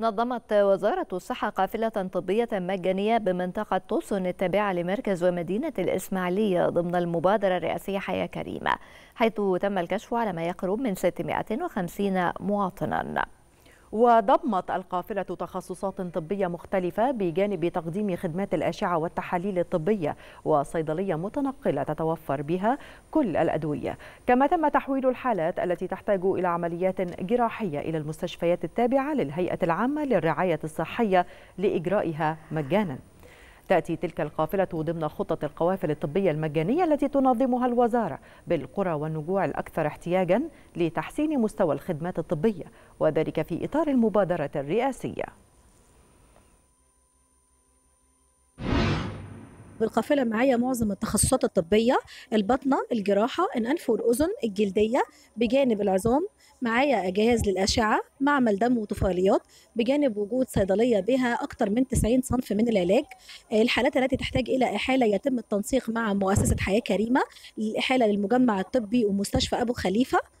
نظمت وزارة الصحة قافلة طبية مجانية بمنطقة طوسون التابعة لمركز ومدينة الإسماعيلية ضمن المبادرة الرئاسية حياة كريمة حيث تم الكشف على ما يقرب من 650 مواطنا وضمت القافلة تخصصات طبية مختلفة بجانب تقديم خدمات الأشعة والتحاليل الطبية وصيدلية متنقلة تتوفر بها كل الأدوية كما تم تحويل الحالات التي تحتاج إلى عمليات جراحية إلى المستشفيات التابعة للهيئة العامة للرعاية الصحية لإجرائها مجاناً تأتي تلك القافلة ضمن خطة القوافل الطبية المجانية التي تنظمها الوزارة بالقرى والنجوع الأكثر احتياجا لتحسين مستوى الخدمات الطبية وذلك في إطار المبادرة الرئاسية بالقافلة معايا معظم التخصصات الطبية البطنة الجراحة الأنف والأذن الجلدية بجانب العظام معايا جهاز للأشعة معمل دم وطفيليات بجانب وجود صيدلية بها أكثر من 90 صنف من العلاج الحالات التي تحتاج إلى إحالة يتم التنسيق مع مؤسسة حياة كريمة للإحالة للمجمع الطبي ومستشفى أبو خليفة